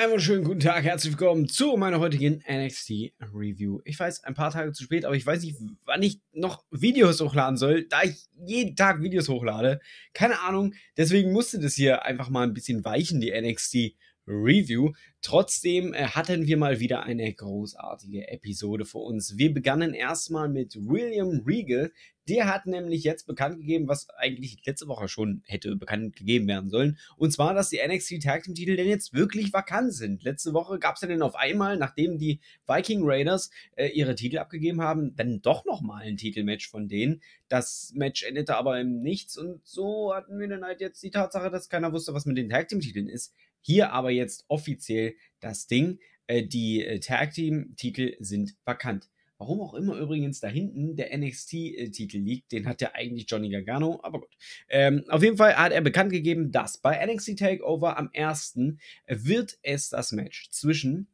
Einen wunderschönen guten Tag, herzlich willkommen zu meiner heutigen NXT Review. Ich weiß, ein paar Tage zu spät, aber ich weiß nicht, wann ich noch Videos hochladen soll, da ich jeden Tag Videos hochlade. Keine Ahnung, deswegen musste das hier einfach mal ein bisschen weichen, die NXT Review. Trotzdem äh, hatten wir mal wieder eine großartige Episode vor uns. Wir begannen erstmal mit William Regal. Der hat nämlich jetzt bekannt gegeben, was eigentlich letzte Woche schon hätte bekannt gegeben werden sollen. Und zwar, dass die NXT Tag Team Titel denn jetzt wirklich vakant sind. Letzte Woche gab es ja dann auf einmal, nachdem die Viking Raiders äh, ihre Titel abgegeben haben, dann doch nochmal ein Titelmatch von denen. Das Match endete aber im Nichts und so hatten wir dann halt jetzt die Tatsache, dass keiner wusste, was mit den Tag Team Titeln ist. Hier aber jetzt offiziell das Ding. Äh, die äh, Tag Team Titel sind vakant. Warum auch immer übrigens da hinten der NXT-Titel liegt, den hat ja eigentlich Johnny Gargano, aber gut. Ähm, auf jeden Fall hat er bekannt gegeben, dass bei NXT Takeover am 1. Äh, wird es das Match zwischen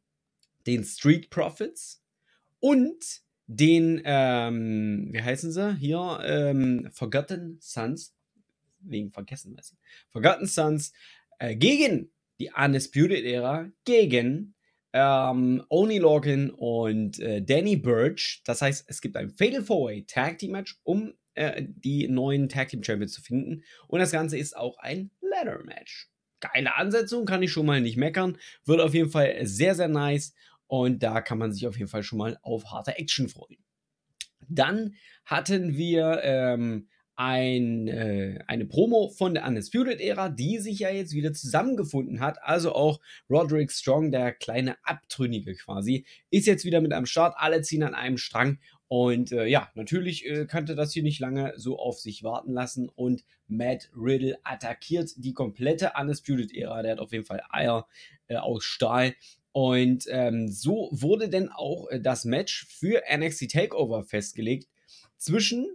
den Street Profits und den, ähm, wie heißen sie hier, ähm, Forgotten Sons, wegen vergessen, weiß ich, Forgotten Sons äh, gegen die undisputed Era gegen ähm, Oni Logan und äh, Danny Birch. Das heißt, es gibt ein Fatal Four-Way Tag Team Match, um äh, die neuen Tag Team Champions zu finden. Und das Ganze ist auch ein Ladder Match. Geile Ansetzung, kann ich schon mal nicht meckern. Wird auf jeden Fall sehr, sehr nice. Und da kann man sich auf jeden Fall schon mal auf harte Action freuen. Dann hatten wir ähm, ein, äh, eine Promo von der Undisputed Era, die sich ja jetzt wieder zusammengefunden hat. Also auch Roderick Strong, der kleine Abtrünnige quasi, ist jetzt wieder mit am Start. Alle ziehen an einem Strang. Und äh, ja, natürlich äh, könnte das hier nicht lange so auf sich warten lassen. Und Matt Riddle attackiert die komplette Undisputed Era. Der hat auf jeden Fall Eier äh, aus Stahl. Und ähm, so wurde denn auch äh, das Match für NXT Takeover festgelegt zwischen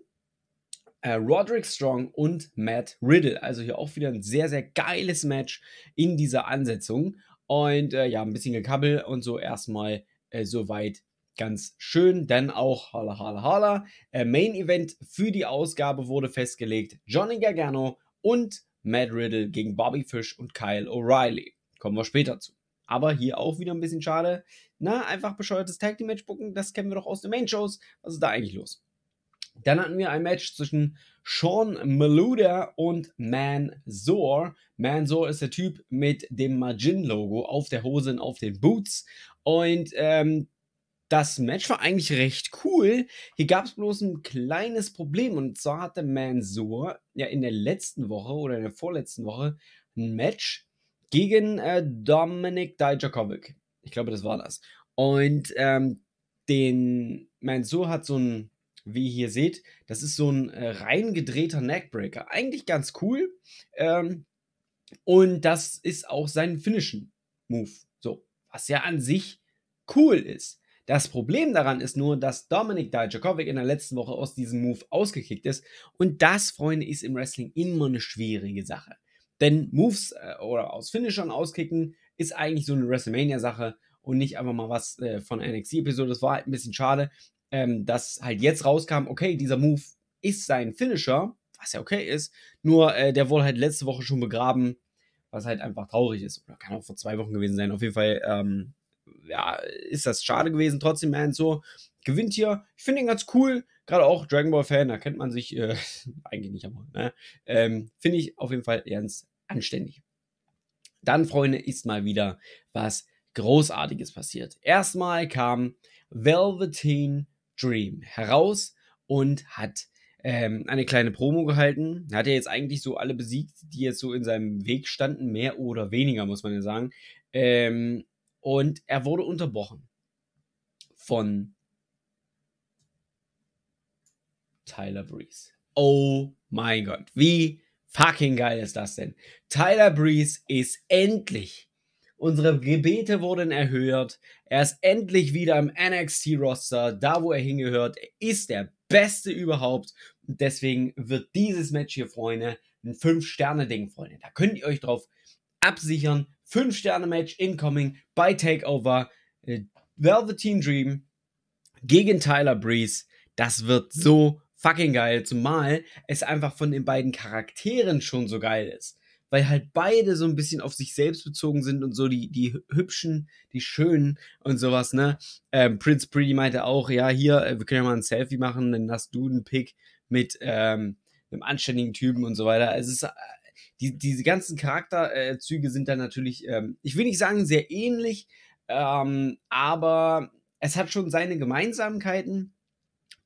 äh, Roderick Strong und Matt Riddle. Also hier auch wieder ein sehr, sehr geiles Match in dieser Ansetzung. Und äh, ja, ein bisschen Gekabbel und so erstmal äh, soweit ganz schön, denn auch holla, holla, holla, Äh, Main Event für die Ausgabe wurde festgelegt: Johnny Gargano und Matt Riddle gegen Bobby Fish und Kyle O'Reilly. Kommen wir später zu. Aber hier auch wieder ein bisschen schade. Na, einfach bescheuertes Tag Team Match bucken, das kennen wir doch aus den Main Shows. Was ist da eigentlich los? Dann hatten wir ein Match zwischen Sean Maluda und Mansoor. Mansoor ist der Typ mit dem margin logo auf der Hose und auf den Boots. Und ähm, das Match war eigentlich recht cool. Hier gab es bloß ein kleines Problem. Und zwar hatte Mansoor ja in der letzten Woche oder in der vorletzten Woche ein Match gegen äh, Dominik Dijakovic. Ich glaube, das war das. Und ähm, den Mansoor hat so ein wie ihr hier seht. Das ist so ein äh, reingedrehter Neckbreaker. Eigentlich ganz cool. Ähm, und das ist auch sein Finishen Move. So, was ja an sich cool ist. Das Problem daran ist nur, dass Dominik Dijakovic in der letzten Woche aus diesem Move ausgekickt ist. Und das, Freunde, ist im Wrestling immer eine schwierige Sache. Denn Moves äh, oder aus Finishern auskicken ist eigentlich so eine WrestleMania-Sache und nicht einfach mal was äh, von NXT-Episode. Das war halt ein bisschen schade ähm, dass halt jetzt rauskam, okay, dieser Move ist sein Finisher, was ja okay ist, nur äh, der wurde halt letzte Woche schon begraben, was halt einfach traurig ist. Oder kann auch vor zwei Wochen gewesen sein. Auf jeden Fall, ähm, ja, ist das schade gewesen. Trotzdem, man, so gewinnt hier. Ich finde ihn ganz cool. Gerade auch Dragon Ball Fan, da kennt man sich äh, eigentlich nicht, aber ne? ähm, finde ich auf jeden Fall ganz anständig. Dann, Freunde, ist mal wieder was Großartiges passiert. Erstmal kam Velveteen Dream heraus und hat ähm, eine kleine Promo gehalten. Hat er jetzt eigentlich so alle besiegt, die jetzt so in seinem Weg standen, mehr oder weniger, muss man ja sagen. Ähm, und er wurde unterbrochen von Tyler Breeze. Oh mein Gott, wie fucking geil ist das denn? Tyler Breeze ist endlich Unsere Gebete wurden erhört. Er ist endlich wieder im NXT-Roster, da wo er hingehört. Er ist der Beste überhaupt. Und deswegen wird dieses Match hier, Freunde, ein 5-Sterne-Ding, Freunde. Da könnt ihr euch drauf absichern. 5-Sterne-Match incoming bei Takeover. Äh, Velveteen Dream gegen Tyler Breeze. Das wird so fucking geil, zumal es einfach von den beiden Charakteren schon so geil ist weil halt beide so ein bisschen auf sich selbst bezogen sind und so die, die hübschen, die schönen und sowas, ne? Ähm, Prince Pretty meinte auch, ja, hier, äh, wir können ja mal ein Selfie machen, dann hast du einen Pick mit ähm, einem anständigen Typen und so weiter. Es ist, äh, die, diese ganzen Charakterzüge sind dann natürlich, ähm, ich will nicht sagen sehr ähnlich, ähm, aber es hat schon seine Gemeinsamkeiten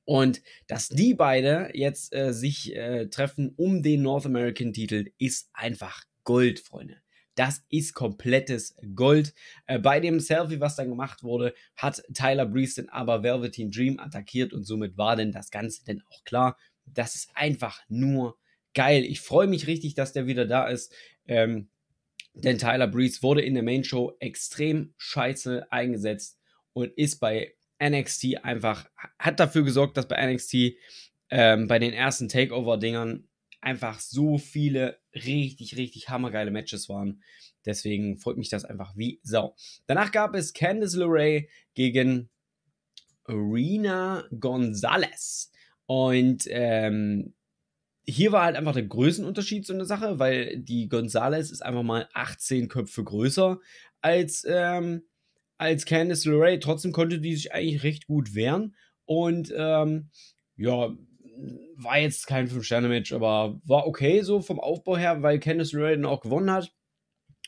und dass die beide jetzt äh, sich äh, treffen um den North American Titel, ist einfach Gold, Freunde. Das ist komplettes Gold. Äh, bei dem Selfie, was dann gemacht wurde, hat Tyler Breeze denn aber Velveteen Dream attackiert und somit war denn das Ganze denn auch klar. Das ist einfach nur geil. Ich freue mich richtig, dass der wieder da ist. Ähm, denn Tyler Breeze wurde in der Main Show extrem scheiße eingesetzt und ist bei NXT einfach, hat dafür gesorgt, dass bei NXT ähm, bei den ersten Takeover-Dingern einfach so viele richtig, richtig hammergeile Matches waren. Deswegen freut mich das einfach wie Sau. Danach gab es Candice LeRae gegen Rina Gonzalez. Und ähm, hier war halt einfach der Größenunterschied so eine Sache, weil die Gonzalez ist einfach mal 18 Köpfe größer als ähm, als Candice LeRae. Trotzdem konnte die sich eigentlich recht gut wehren. Und ähm, ja, war jetzt kein 5-Sterne-Match, aber war okay so vom Aufbau her, weil Candice LeRae dann auch gewonnen hat.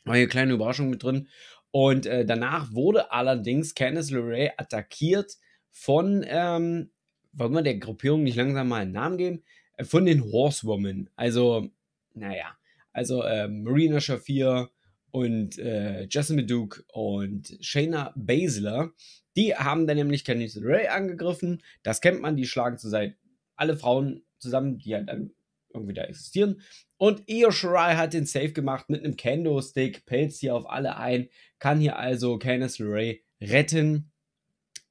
War hier eine kleine Überraschung mit drin. Und äh, danach wurde allerdings Candice LeRae attackiert von, ähm, wollen wir der Gruppierung nicht langsam mal einen Namen geben? Äh, von den Horsewomen. Also, naja. Also äh, Marina Shafir, und äh, Justin Duke und Shayna Baszler. Die haben dann nämlich Candice LeRae angegriffen. Das kennt man, die schlagen zurzeit alle Frauen zusammen, die halt dann irgendwie da existieren. Und Io Shirai hat den Safe gemacht mit einem Kendo-Stick, pelzt hier auf alle ein, kann hier also Candice LeRae retten.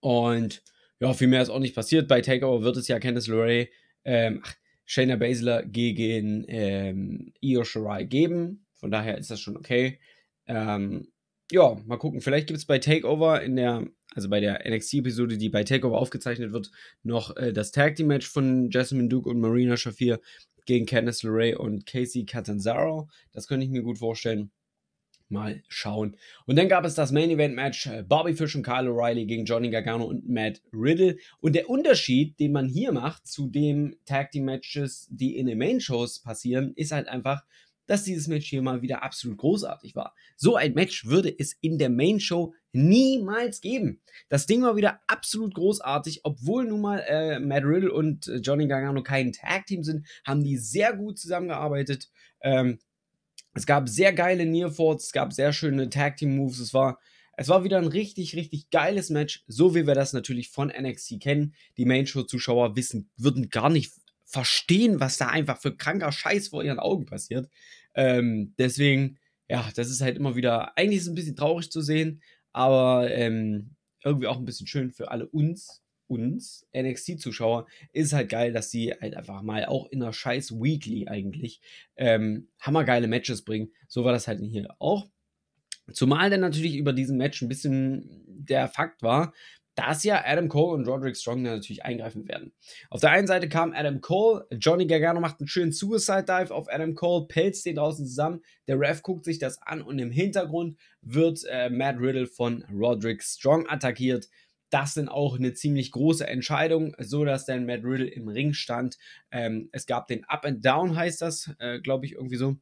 Und ja, viel mehr ist auch nicht passiert. Bei Takeover wird es ja Candice LeRae, ähm, Shayna Baszler gegen ähm, Io Shirai geben. Von daher ist das schon okay. Ähm, ja, mal gucken. Vielleicht gibt es bei Takeover in der, also bei der NXT-Episode, die bei Takeover aufgezeichnet wird, noch äh, das Tag Team Match von Jasmine Duke und Marina Shafir gegen Candice LeRae und Casey Catanzaro. Das könnte ich mir gut vorstellen. Mal schauen. Und dann gab es das Main Event Match: äh, Bobby Fish und Kyle O'Reilly gegen Johnny Gargano und Matt Riddle. Und der Unterschied, den man hier macht zu den Tag Team Matches, die in den Main Shows passieren, ist halt einfach, dass dieses Match hier mal wieder absolut großartig war. So ein Match würde es in der Main Show niemals geben. Das Ding war wieder absolut großartig, obwohl nun mal äh, Matt Riddle und äh, Johnny Gargano kein Tag Team sind, haben die sehr gut zusammengearbeitet. Ähm, es gab sehr geile Nearforts, es gab sehr schöne Tag Team Moves. Es war es war wieder ein richtig, richtig geiles Match, so wie wir das natürlich von NXT kennen. Die Main-Show-Zuschauer wissen, würden gar nicht verstehen, was da einfach für kranker Scheiß vor ihren Augen passiert. Ähm, deswegen, ja, das ist halt immer wieder, eigentlich ist es ein bisschen traurig zu sehen, aber ähm, irgendwie auch ein bisschen schön für alle uns, uns, NXT-Zuschauer, ist halt geil, dass sie halt einfach mal auch in der scheiß Weekly eigentlich ähm, hammergeile Matches bringen. So war das halt hier auch. Zumal dann natürlich über diesen Match ein bisschen der Fakt war, dass ja Adam Cole und Roderick Strong natürlich eingreifen werden. Auf der einen Seite kam Adam Cole, Johnny Gargano macht einen schönen Suicide Dive auf Adam Cole, pelzt den draußen zusammen, der Ref guckt sich das an und im Hintergrund wird äh, Matt Riddle von Roderick Strong attackiert. Das sind auch eine ziemlich große Entscheidung, so dass dann Matt Riddle im Ring stand. Ähm, es gab den Up and Down, heißt das, äh, glaube ich, irgendwie so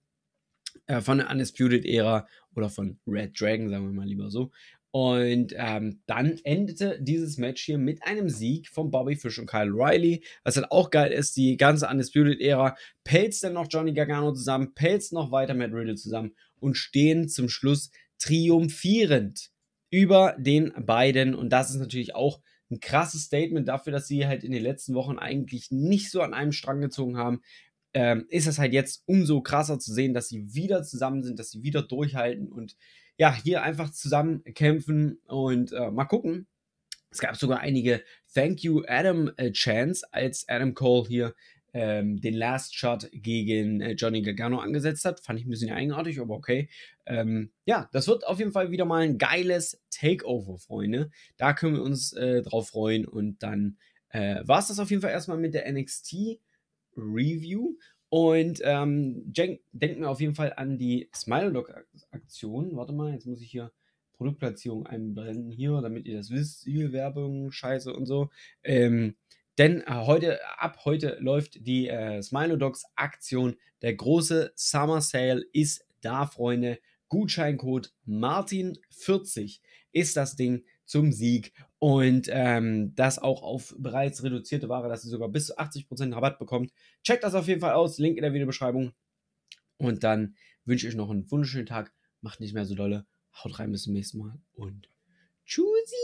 äh, von der Undisputed Era oder von Red Dragon, sagen wir mal lieber so. Und ähm, dann endete dieses Match hier mit einem Sieg von Bobby Fish und Kyle Riley. Was halt auch geil ist, die ganze Undisputed-Ära pelzt dann noch Johnny Gargano zusammen, pelzt noch weiter Matt Riddle zusammen und stehen zum Schluss triumphierend über den beiden. Und das ist natürlich auch ein krasses Statement dafür, dass sie halt in den letzten Wochen eigentlich nicht so an einem Strang gezogen haben. Ähm, ist es halt jetzt umso krasser zu sehen, dass sie wieder zusammen sind, dass sie wieder durchhalten und ja, hier einfach zusammenkämpfen und äh, mal gucken. Es gab sogar einige Thank You Adam äh, Chance, als Adam Cole hier ähm, den Last Shot gegen äh, Johnny Gargano angesetzt hat. Fand ich ein bisschen eigenartig, aber okay. Ähm, ja, das wird auf jeden Fall wieder mal ein geiles Takeover, Freunde. Da können wir uns äh, drauf freuen und dann äh, war es das auf jeden Fall erstmal mit der NXT Review. Und ähm, denken wir auf jeden Fall an die Smile-Log-Aktion. Warte mal, jetzt muss ich hier Produktplatzierung einblenden hier, damit ihr das wisst. Hier Werbung, Scheiße und so. Ähm, denn äh, heute, ab heute läuft die äh, Smilodogs-Aktion. Der große Summer Sale ist da, Freunde. Gutscheincode Martin40 ist das Ding zum Sieg und ähm, das auch auf bereits reduzierte Ware, dass ihr sogar bis zu 80% Rabatt bekommt. Checkt das auf jeden Fall aus, Link in der Videobeschreibung. Und dann wünsche ich euch noch einen wunderschönen Tag. Macht nicht mehr so dolle. Haut rein bis zum nächsten Mal und tschüssi!